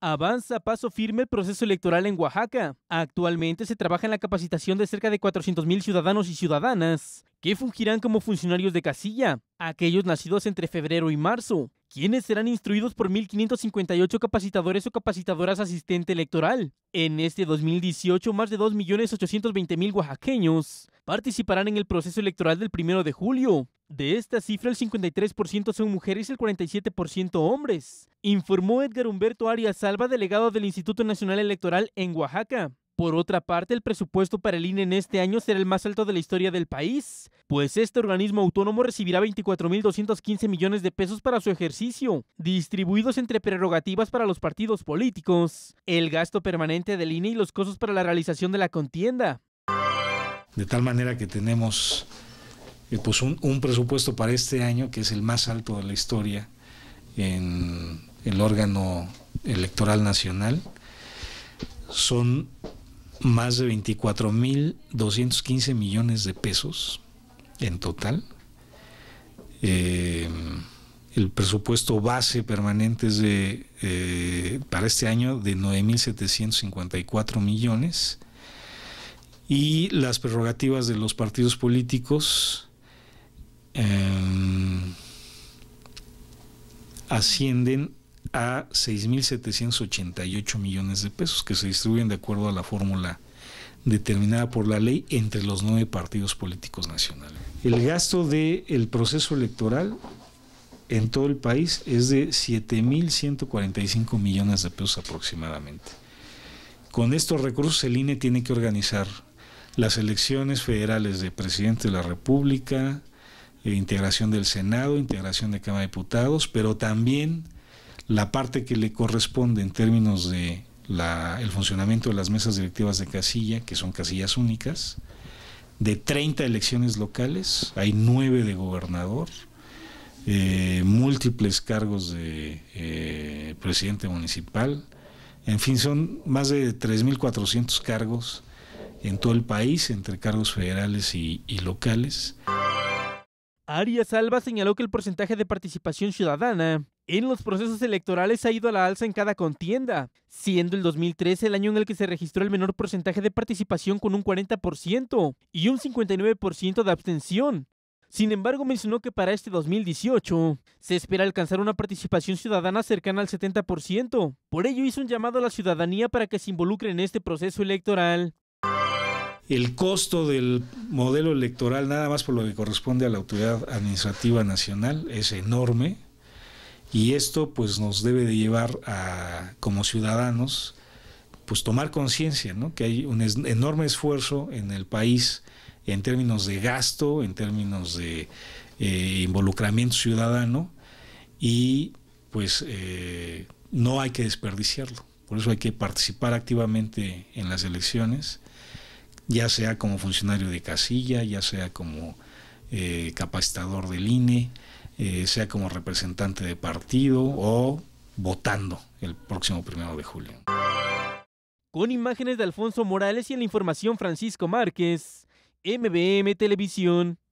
Avanza paso firme el proceso electoral en Oaxaca. Actualmente se trabaja en la capacitación de cerca de 400.000 ciudadanos y ciudadanas que fungirán como funcionarios de casilla, aquellos nacidos entre febrero y marzo, quienes serán instruidos por 1.558 capacitadores o capacitadoras asistente electoral. En este 2018, más de 2.820.000 oaxaqueños participarán en el proceso electoral del primero de julio. De esta cifra, el 53% son mujeres y el 47% hombres, informó Edgar Humberto Arias Salva, delegado del Instituto Nacional Electoral en Oaxaca. Por otra parte, el presupuesto para el INE en este año será el más alto de la historia del país, pues este organismo autónomo recibirá 24.215 millones de pesos para su ejercicio, distribuidos entre prerrogativas para los partidos políticos, el gasto permanente del INE y los costos para la realización de la contienda. De tal manera que tenemos eh, pues un, presupuesto para este año que es el más alto de la historia en el órgano electoral nacional. Son más de 24.215 millones de pesos en total. Eh, el presupuesto base permanente es de, eh, para este año de 9.754 millones y las prerrogativas de los partidos políticos em, ascienden a 6.788 millones de pesos que se distribuyen de acuerdo a la fórmula determinada por la ley entre los nueve partidos políticos nacionales. El gasto del proceso electoral en todo el país es de 7.145 millones de pesos aproximadamente. Con estos recursos el INE tiene que organizar las elecciones federales de presidente de la República, eh, integración del Senado, integración de Cámara de Diputados, pero también la parte que le corresponde en términos de la, el funcionamiento de las mesas directivas de casilla, que son casillas únicas, de 30 elecciones locales, hay nueve de gobernador, eh, múltiples cargos de eh, presidente municipal, en fin, son más de 3.400 cargos en todo el país entre cargos federales y, locales. Arias Alba señaló que el porcentaje de participación ciudadana en los procesos electorales ha ido a la alza en cada contienda, siendo el 2013 el año en el que se registró el menor porcentaje de participación con un 40% y un 59% de abstención. Sin embargo, mencionó que para este 2018 se espera alcanzar una participación ciudadana cercana al 70%. Por ello hizo un llamado a la ciudadanía para que se involucre en este proceso electoral el costo del modelo electoral, nada más por lo que corresponde a la autoridad administrativa nacional, es enorme y esto pues nos debe de llevar a, como ciudadanos, pues tomar conciencia, ¿no? Que hay un enorme esfuerzo en el país en términos de gasto, en términos de eh, involucramiento ciudadano y pues eh, no hay que desperdiciarlo. Por eso hay que participar activamente en las elecciones ya sea como funcionario de casilla, ya sea como eh, capacitador del INE, eh, sea como representante de partido o votando el próximo primero de julio. Con imágenes de Alfonso Morales y en la información Francisco Márquez, MBM Televisión.